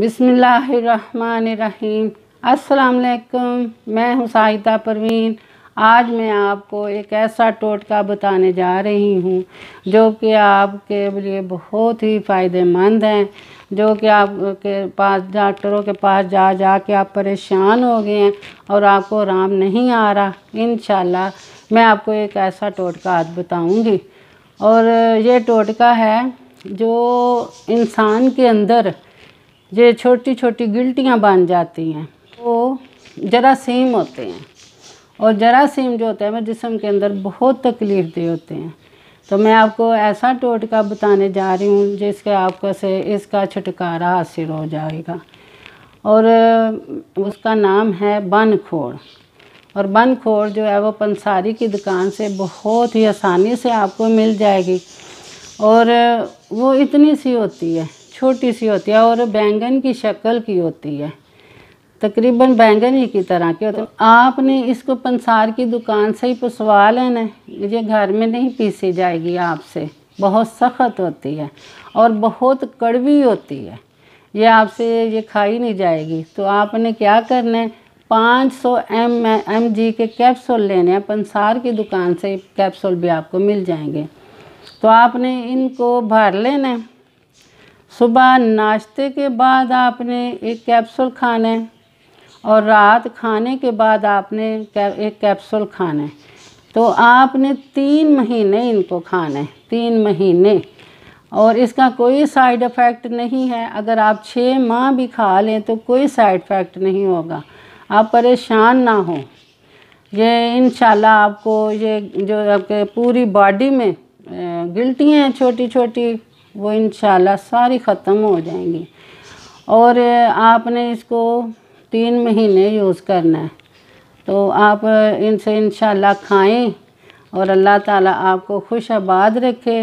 बिसमीम असलकम मैं हूँ साहिदा परवीन आज मैं आपको एक ऐसा टोटका बताने जा रही हूँ जो कि आपके लिए बहुत ही फ़ायदेमंद है जो कि आपके पास डॉक्टरों के पास जा जा के आप परेशान हो गए हैं और आपको आराम नहीं आ रहा इन मैं आपको एक ऐसा टोटका आज बताऊँगी और ये टोटका है जो इंसान के अंदर ये छोटी छोटी गिल्टियाँ बन जाती हैं वो जरासीम होते हैं और जरासीम जो होते हैं वह जिसम के अंदर बहुत तकलीफ दे होते हैं तो मैं आपको ऐसा टोटका बताने जा रही हूँ जिसके आपका से इसका छुटकारा हासिल हो जाएगा और उसका नाम है बन खोड़ और बन खोड़ जो है वो पंसारी की दुकान से बहुत ही आसानी से आपको मिल जाएगी और वो इतनी सी होती है छोटी सी होती है और बैंगन की शक्ल की होती है तकरीबन बैंगन ही की तरह के होते हैं आपने इसको पंसार की दुकान से ही पुसवा लेना ये घर में नहीं पीसी जाएगी आपसे बहुत सख्त होती है और बहुत कड़वी होती है ये आपसे ये खाई नहीं जाएगी तो आपने क्या करना है 500 सौ एम एम जी के कैप्सूल लेने हैं पंसार की दुकान से कैप्सूल भी आपको मिल जाएंगे तो आपने इनको भर लेना है सुबह नाश्ते के बाद आपने एक कैप्सूल खाना है और रात खाने के बाद आपने एक कैप्सूल खाना है तो आपने तीन महीने इनको खाना है तीन महीने और इसका कोई साइड इफ़ेक्ट नहीं है अगर आप छः माह भी खा लें तो कोई साइड इफ़ेक्ट नहीं होगा आप परेशान ना हो ये इन आपको ये जो आपके पूरी बॉडी में गिल्टियाँ हैं छोटी छोटी वो इन सारी ख़त्म हो जाएंगी और आपने इसको तीन महीने यूज़ करना है तो आप इनसे इन खाएं और अल्लाह ताला आपको खुश आबाद रखे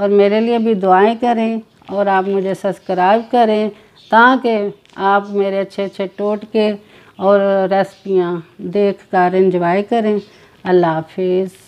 और मेरे लिए भी दुआएं करें और आप मुझे सब्सक्राइब करें ताकि आप मेरे अच्छे अच्छे टोट के और रेसिपियाँ देख कर इंजॉय करें अल्लाह हाफिज़